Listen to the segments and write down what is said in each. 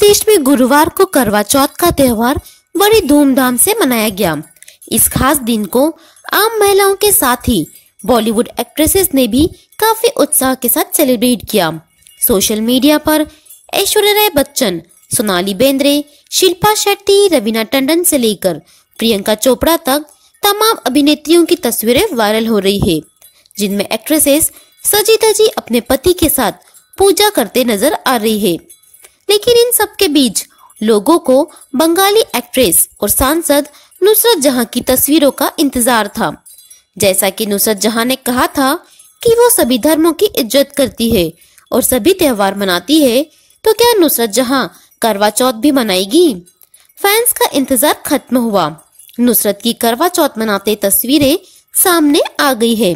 प्रदेश में गुरुवार को करवा चौथ का त्यौहार बड़ी धूमधाम से मनाया गया इस खास दिन को आम महिलाओं के साथ ही बॉलीवुड एक्ट्रेसेस ने भी काफी उत्साह के साथ सेलिब्रेट किया सोशल मीडिया पर ऐश्वर्या राय बच्चन सोनाली बेंद्रे शिल्पा शेट्टी रवीना टंडन से लेकर प्रियंका चोपड़ा तक तमाम अभिनेत्रियों की तस्वीरें वायरल हो रही है जिनमें एक्ट्रेसेस सजी तजी अपने पति के साथ पूजा करते नजर आ रही है लेकिन इन सब के बीच लोगों को बंगाली एक्ट्रेस और सांसद नुसरत जहां की तस्वीरों का इंतजार था जैसा कि नुसरत जहां ने कहा था कि वो सभी धर्मों की इज्जत करती है और सभी त्योहार मनाती है तो क्या नुसरत जहां करवा चौथ भी मनाएगी फैंस का इंतजार खत्म हुआ नुसरत की करवा चौथ मनाते तस्वीरें सामने आ गई है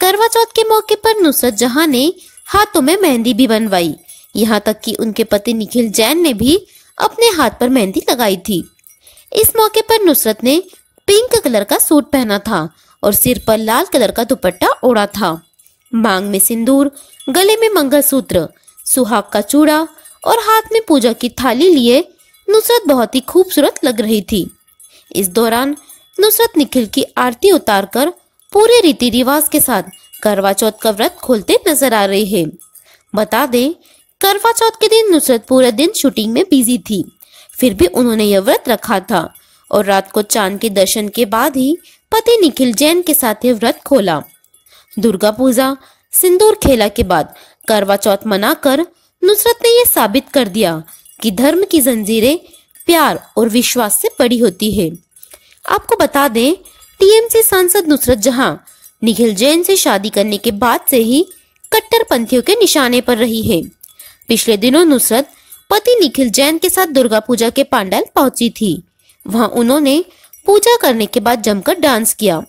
करवा चौथ के मौके पर नुसरत जहां ने हाथों में मेहंदी भी बनवाई यहाँ तक कि उनके पति निखिल जैन ने भी अपने हाथ पर मेहंदी लगाई थी इस मौके पर नुसरत ने पिंक कलर का सूट पहना था और सिर पर लाल कलर का दुपट्टा ओढ़ा था मांग में सिंदूर गले में मंगलसूत्र सुहाग का चूड़ा और हाथ में पूजा की थाली लिए नुसरत बहुत ही खूबसूरत लग रही थी इस दौरान नुसरत निखिल की आरती उतारकर पूरे रीति रिवाज के साथ करवा चौथ का व्रत खोलते नजर आ रहे हैं बता दें करवा चौथ के दिन नुसरत पूरे दिन शूटिंग में बिजी थी फिर भी उन्होंने यह व्रत रखा था और रात को चांद के दर्शन के बाद ही पति निखिल जैन के साथ यह व्रत खोला दुर्गा पूजा सिंदूर खेला के बाद करवा चौथ मनाकर नुसरत ने यह साबित कर दिया कि धर्म की जंजीरें प्यार और विश्वास से पड़ी होती है आपको बता दें टीएमसी सांसद नुसरत जहां निखिल जैन से शादी करने के बाद से ही कट्टरपंथियों के निशाने पर रही है पिछले दिनों नुसरत पति निखिल जैन के साथ दुर्गा पूजा के पांडाल पहुंची थी वहां उन्होंने पूजा करने के बाद जमकर डांस किया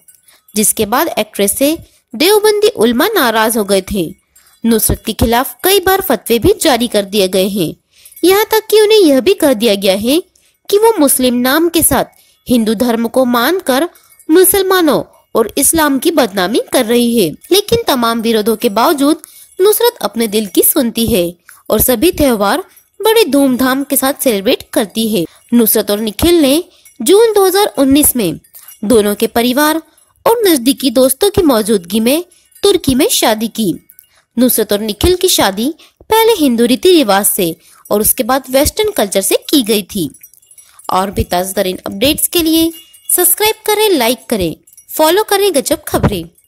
जिसके बाद एक्ट्रेस से देवबंदी उल्मा नाराज हो गए थे नुसरत के खिलाफ कई बार फतवे भी जारी कर दिए गए हैं यहाँ तक कि उन्हें यह भी कह दिया गया है कि वो मुस्लिम नाम के साथ हिंदू धर्म को मानकर मुसलमानों और इस्लाम की बदनामी कर रही है लेकिन तमाम विरोधों के बावजूद नुसरत अपने दिल की सुनती है और सभी त्योहार बड़ी धूमधाम के साथ सेलिब्रेट करती है नुसरत और निखिल ने जून 2019 में दोनों के परिवार और नजदीकी दोस्तों की मौजूदगी में तुर्की में शादी की नुसरत और निखिल की शादी पहले हिंदू रीति रिवाज से और उसके बाद वेस्टर्न कल्चर से की गई थी और भी ताज़ा तरीन अपडेट्स के लिए सब्सक्राइब करें लाइक करें फॉलो करें गजब खबरें